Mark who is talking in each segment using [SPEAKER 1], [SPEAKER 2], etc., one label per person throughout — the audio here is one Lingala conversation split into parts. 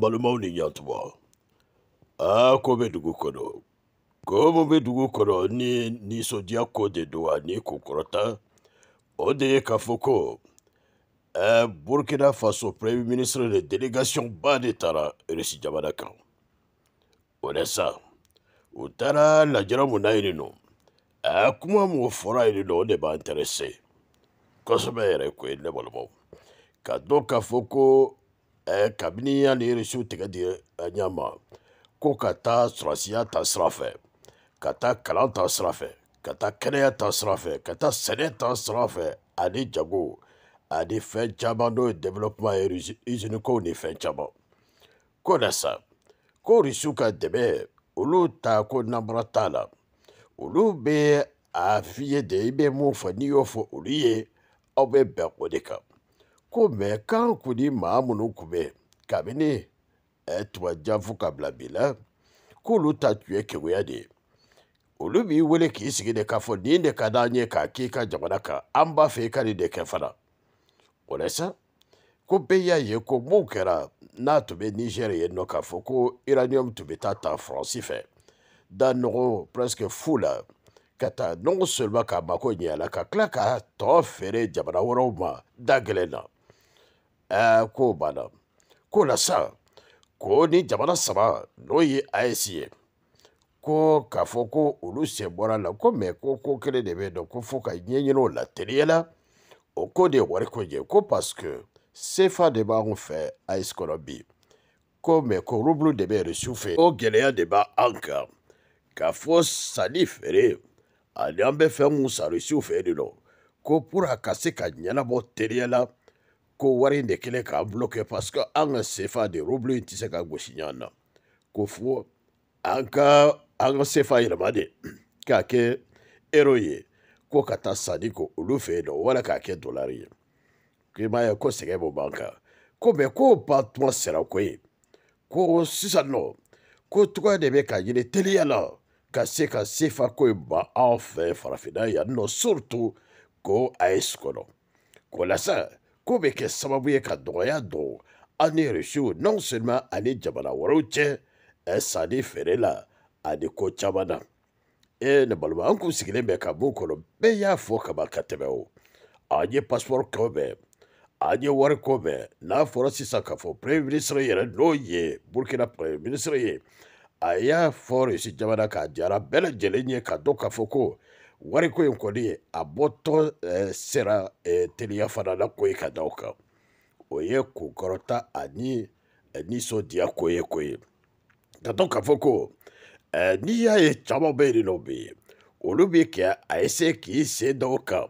[SPEAKER 1] malumaaw ni ɲatuma aa ko bɛ dugu kɔnɔ ko bɛ dugu kɔnɔ ni nisɔndiya ko de don ani kunkɔrɔta o de ye k'a fɔ ko ɛɛ burkina faso premier ministre de délégation ba de taara irisi jamana kan o de sa u taara lajara mun na yen nɔ ɛɛ kuma mun fɔra yen nɔ o de b'an tɛrɛse kosɛbɛ yɛrɛ ko ye ne balimaw ka dɔn k'a fɔ ko Eh, kabini hali irisiw tigɛ di eh, a ɲɛ ma ko ka taa sɔrɔsiya ta sira fɛ ka taa kalan ta sira fɛ ka taa kɛnɛya ta sira fɛ ka taa sɛnɛ ta sira fɛ ani jago ani fɛn caman n'o ye développement ye usine ni fɛn caman ko na sa ko irisiw ka dɛmɛ olu ta ko namara t'a la olu bɛ a f'i ye de i bɛ mun fɔ n'i y'o fɔ olu ye aw bɛ bɛn o de kan koume kan kouni ma amounou koume, kabini, etwa djavou ka blabila, kou loutatye ki wye adi. O lumi wile ki isi ki de kafon, nin de ka danye ka ki ka djavou na ka, amba fey ka li de kefana. O lesa, kou beya ye kou mou kera, na toube nijereye nou kafon kou, iranye om toube tatan fransife. Dan nou preske fula, kata nou selwa ka bako nye alaka, kak la ka tofere djavou na orouma, dagle nan. ɛɛ kow banna ko la sa ko ni jamana saba n'o ye as ye ko k'a fɔ ko olu sen bɔra la ko mɛ ko ko kelen de bɛ dɔn ko fo ka ɲɛɲini o la teliya la o ko de ye wariko ye ko parce que sefa de b'anw fɛ as kɔnɔ bi ko mɛ ko rubulu de bɛ rusu fɛ o gɛlɛya de b'an kan k'a fɔ sanni feere ani an bɛ fɛn mun san rusiw fɛ de nɔ ko pour a ka se ka ɲɛnabɔ teliya la ko wari in de kɛlen k'a bloqué parce que an ka CFA de rouble in tɛ se ka gosi ɲɔgɔn na ko fɔ an ka an ka CFA yɛlɛma de k'a kɛ euro ye ko ka taa sanni ko olu fɛ yen nɔ wala k'a kɛ dolari ye k'i m'a ye ko sɛgɛn b'o b'an kan ko mɛ ko ban tuma sera ko ye ko sisan nɔ ko tɔgɔ de bɛ ka ɲini teliya la ka se ka CFA ko in ban anw fɛ farafinna yan nɔ surtout ko AES kɔnɔ ko lasa sababu ye ka dɔgɔya don aw ni rusiw non seulement ani jamana wɛrɛw cɛ sani feere la ani ko caman na e ne balima an kun sigilen bɛ ka mun kɔnɔ bɛɛ y'a fɔ kaba ka tɛmɛ o an ye pasipɔri kɔ bɛn an ye wari ko mɛn n'a fɔra sisan k'a fɔ premier ministre yɛrɛ n'o ye burkina premier ministre ye a y'a fɔ rusi jamana k'a diyara bɛɛ lajɛlen ye ka dɔn k'a fɔ ko wariko in kɔni a bɔtɔ eh, sera eh, teliya fana na ko ye ka da o kan o ye kunkɔrɔta ani eh, nisɔndiya ko ye ko ye ka dɔn k'a fɔ ko eh, n'i y'a ye caman bɛ yen nɔ bi olu bɛ kɛ a ese k'i sen da o kan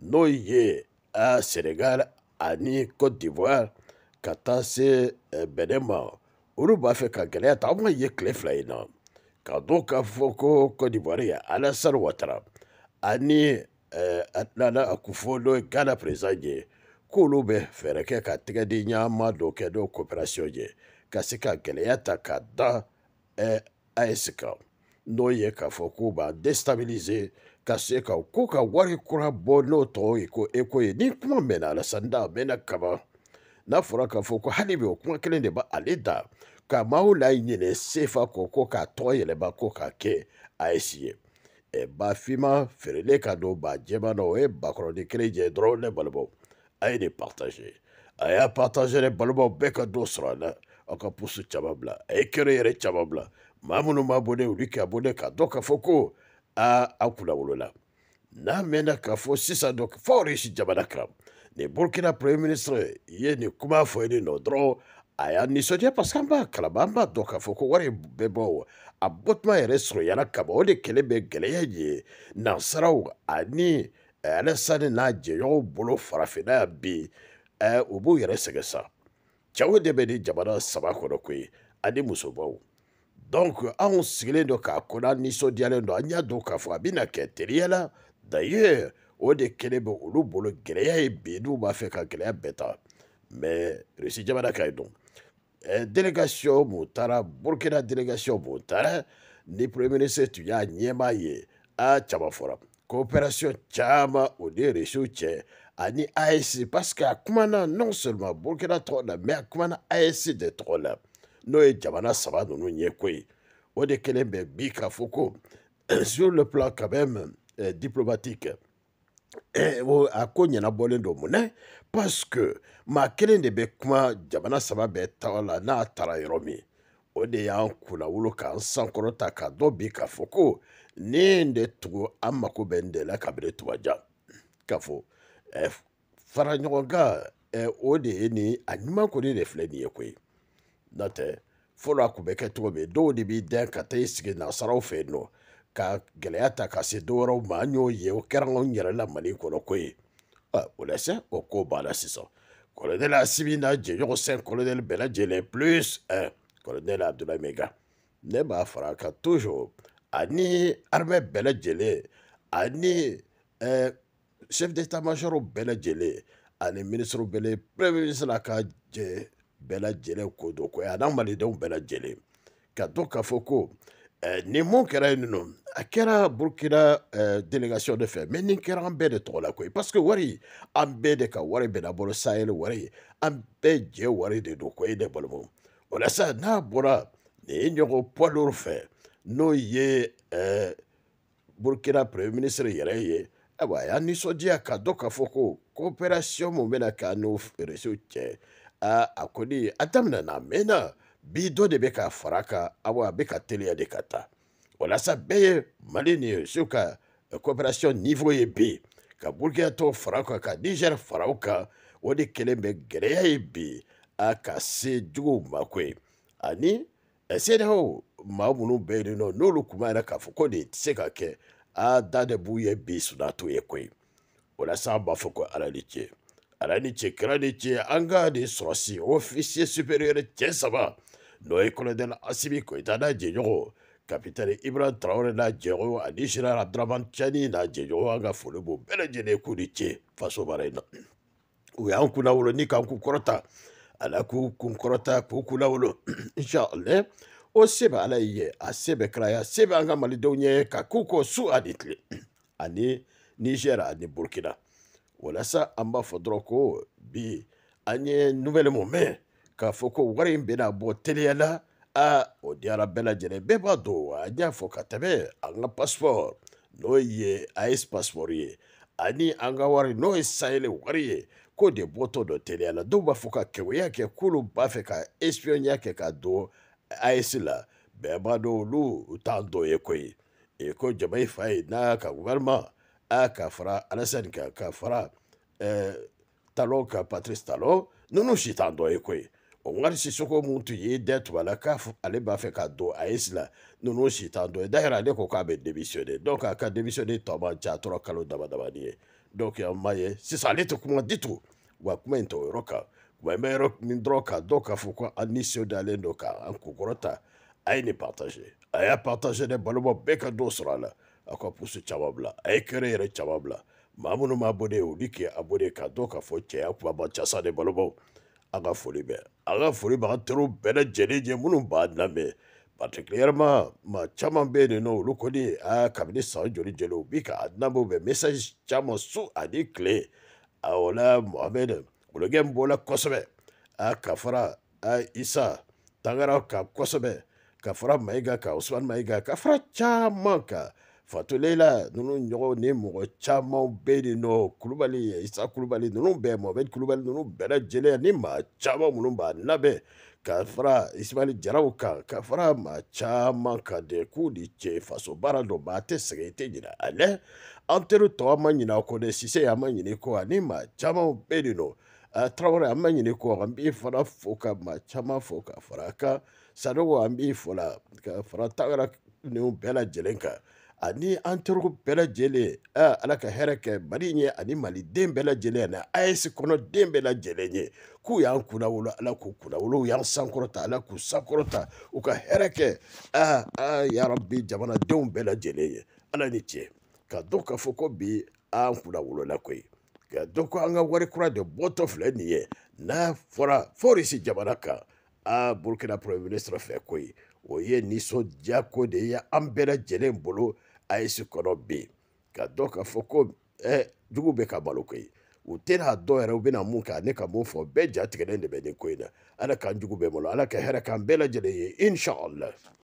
[SPEAKER 1] n'o ye eh, senegal ani cote d'ivoire ka taa se eh, benin ma olu b'a fɛ ka gɛlɛya ta an ma ye tile fila in na ka dɔn k'a fɔ ko cote d'ivoire ye alassane ouattara ani eh, a tilala a kufo n'o ye gana peresidan ye k'olu bɛ fɛɛrɛ kɛ ka tɛgɛ di ɲaama dɔ kɛ n'o kooperasiyɔn ye ka se ka gɛlɛya ta ka da eh, as kan n'o ye k'a fɔ k'u b'a destabilize ka se ka ko ka wari kura bɔ n'o tɔgɔ ye ko eko ye ni kuma mɛnna alasanda a mɛnna kaban n'a fɔra k'a fɔ ko hali bi o kuma kelen de b'ale da ka maaw laɲinɛ sefa kɔ ko k'a tɔgɔ yɛlɛma ko k'a kɛ as ye Eh, bafima feerele eh, ka don ba jɛma na o ye bakɔrɔni kelen jɛ dɔrɔn ne balimaw a ye nin partage a y'a partage ne balimaw bɛɛ ka don sɔrɔ a la aw ka pusu caman bila a ye kɛnɛ yɛrɛ caman bila maa minnu b'a bɔ ne olu k'a bɔ ne k'a dɔn k'a fɔ ko aa a kunna wolola n'a mɛnna k'a fɔ sisan dɔ fɔ aw de si jamana kan nin burukina premier ministre ye nin kuma fɔ yen nɔ dɔrɔn a y'a nisɔndiya paseke an b'a kalama an b'a dɔn k'a fɔ ko wari bɛɛ bɔ a bɔtuma yɛrɛ surunyana kama o de kɛlɛ bɛ gɛlɛya ye nansaraw ani alesani n'a jɛɲɔgɔnw bolo farafinna yan bi u b'u yɛrɛ sɛgɛn sa cɛw de bɛ nin jamana saba kɔnɔ koyi ani musobaw donc anw sigilen don k'a kɔnɔ an nisɔndiyalen don an y'a dɔn k'a fɔ a bɛna kɛ teliya la d'ailleurs o de kɛlen bɛ olu bolo gɛlɛya ye bi n'u b'a fɛ ka gɛlɛya bɛɛ ta mɛ rusi jamana kan ye dɔn euh, délégation mun taara burkina délégation mun taara ni premier ministre tun y'a ɲɛmaa ye a caman fɔra coopération caman o ni rusiw cɛ ani AEC parce que a kumana non seulement Burkina tɔgɔ la mais a kumana AEC de tɔgɔ la n'o ye jamana saba ninnu ye ko ye o de kelen bɛ bi k'a fɔ ko sur le plan quand même eh, diplomatique Eh, a ko ɲɛnabɔlen do munɛ parce que maa kelen de bɛ kuma jamana saba bɛɛ tɔgɔ la n'a tara yɔrɔ min o de y'an kunnawolo k'an sankɔrɔta k'a dɔ bi k'a fɔ ko ne de tugu an mako bɛ n de la kabini tubajan k'a fɔ eh, fara ɲɔgɔn o de ye nin a ɲuman kɔni de filɛ nin ye koyi n'o tɛ fɔlɔ a kun bɛ kɛ cogo min dɔw de b'i dɛn ka taa i sigi nasaraw fɛ yen nɔ ka gɛlɛya ta ka se dɔwɛrɛw ma y'o ye o kɛra anw yɛrɛ la mali kɔnɔ ko ye o la sɛ o ko b'a la sisan colonel asimina jɛɲɔgɔn sɛn plus un colonel abdulayi mega ne b'a fara a toujours ani armée bɛɛ lajɛlen ani chef d'état major bɛɛ lajɛlen ani ministre bɛɛ lajɛlen premier ministre ka jɛ bɛɛ lajɛlen ko don ko ye ani malidenw bɛɛ lajɛlen ka dɔn k'a Euh, nin mun kɛra yen nɔ a kɛra burukina euh, delegation de fɛ mɛ nin kɛra an bɛɛ de tɔgɔ la koyi parce que wari an bɛɛ de ka wari bɛnna bolo sahel wari ye an bɛɛ jɛ wari de don koyi ne balimaw o la sa n'a bɔra nin ɲɔgɔn poids lourd fɛ n'o ye ɛɛ euh, burukina premier ministre yɛrɛ ye ayiwa a y'a nisɔndiya ka dɔn k'a fɔ ko coopération min bɛna k'a n'o risiw cɛ aa a kɔni a daminɛna a mɛnna. bi dɔ de bɛ ka fara kan aw a bɛ ka teliya de ka taa walasa bɛɛ ye mali ni su ka eh, coopération niveau ye bi ka burukina tɔw fara kan ka niger fara u kan o de kelen bɛ gɛlɛya ye bi a ka se juguw ma ko ye ani eh, seedaw maa minnu bɛ yen nɔ n'olu tun b'a yɛrɛ k'a fɔ ko nin tɛ se ka kɛ a da de b'u ye bi sunato ye ko ye walasa an b'a fɔ ko ala ni ce ala ni ce kira ni ce an ka nin sɔrɔsi ofisiye supérieure cɛ saba n'o ye kolonɛli asibi koyita n'a jɛɲɔgɔn kapitɛni ibra tarawele n'a jɛɲɔgɔn ani general abdurahman cani n'a jɛɲɔgɔn an ka foli b'u bɛɛ lajɛlen k'u ni ce faso mara in na u y'an kunna wolo ni k'an kun kɔrɔta ala k'u kun kɔrɔta k'u kunna wolo inshallah o se bɛ ala ye a se bɛ kira ye a se bɛ an ka malidenw ye ka k'u kɔ su ani tile ani nizɛri ani burukina walasa an b'a fɔ dɔrɔn ko bi an ye nouvelle mun mɛn k'a fɔ ko wari in bɛna bɔ teliya la a o diyara bɛɛ lajɛlen bɛɛ b'a dɔn an y'a fɔ ka tɛmɛ an ka pasipɔri n'o ye ayes pasipɔri ye ani an ka wari n'o ye sayɛlɛ wari ye k'o de bɔtɔ dɔ teliya la dɔw b'a fɔ ka kɛwɛya kɛ k'olu b'a fɛ ka espiɔnya kɛ ka don ayes la bɛɛ b'a dɔn olu u t'an dɔ ye koyi e ko jama i fa ye n'a ka gouvernement a ka fara alasani kan ka fara ɛɛ talon kan patirisi talon ninnu si t'an dɔ ye koyi Umaru Sisoko mun tun ye dɛ tun la k'a ale b'a fɛ k'a don AES la ninnu si t'an dɔn d'ailleurs ale ko k'a bɛ démissionner donc a ka démissionner tɔ man ca a tora kalo dama damani ye donc an b'a ye sisan ale tɛ kuma du wa kuma in tɛ o yɔrɔ kan wa n bɛ yɔrɔ min dɔrɔn kan dɔw k'a fɔ ko an nisɔndiyalen don k'an kunkɔrɔta a ye nin partager a y'a partager dɛ balimama bɛɛ ka dɔ sɔrɔ a la a ka pousse caman bila a ye kɛrɛ yɛrɛ caman bila maa minnu b'a olu ka dɔn k'a fɔ cɛya kuma man ca sa de balimaw an ka foli bɛ an ka foli b'an teriw bɛɛ lajɛlen ye minnu b'an lamɛn particulièrement maa caman bɛ yen nɔ olu kɔni a kabini san joli joli u bi ka lamɛn u bɛ message caman su ani tile o la mohamed golokɛ n bɔra kosɛbɛ a ka fara a isa tangara kan kosɛbɛ ka fara mayiga kan usumani mayiga ka fara caman kan fatulela ninnu ɲɔgɔn ni mɔgɔ camanw bɛ yen nɔ kulubali isa kulubali ninnu bɛɛ mɔbɛli kulubali ninnu bɛɛ lajɛlen ni maa caman minnu b'a labɛn ka fara ismail jaraw kan ka fara maa caman kan de k'u ni cɛ faso baara dɔ maa tɛ sɛgɛn i tɛ ɲinɛ ale an teri tɔ an ma ɲinɛ a kɔ dɛ sise an ma ɲinɛ i kɔ ani maa camanw bɛ yen nɔ tarawele an ma ɲinɛ i kɔ an b'i fana fo ka maa caman fo ka fara a kan sanogo an b'i fo la ka fara tagara ninnu bɛɛ lajɛlen kan ani an terikɛ bɛɛ lajɛlen ala ka hɛrɛ kɛ mali ɲɛ ani maliden bɛɛ lajɛlen ani as kɔnɔden bɛɛ lajɛlen ye k'u y'an kunnawolo ala k'u kunnawolo y'an sankɔrɔta ala k'u sankɔrɔta u ka hɛrɛ kɛ yarabi jamanadenw bɛɛ lajɛlen ye ala ni cɛ ka dɔn k'a fɔ ko bi an kunnawolola koyi ka dɔn ko an ka wari kura de bɔtɔ filɛ nin ye n'a fɔra forisi jamana kan a burukina premier ministre fɛ koyi o ye nisɔndiya ko de ye an bɛɛ lajɛlen bolo a ye sikɔnɔ bɛ yen ka dɔn k'a fɔ ko ɛ jugu bɛ ka balo koyi u tɛna dɔn yɛrɛ u bɛna mun kɛ ne ka mun fɔ bɛɛ ja tigɛlen de bɛ nin ko in na ala k'an jugu bɛɛ bolo ala ka hɛrɛ k'an bɛɛ lajɛlen ye inshallah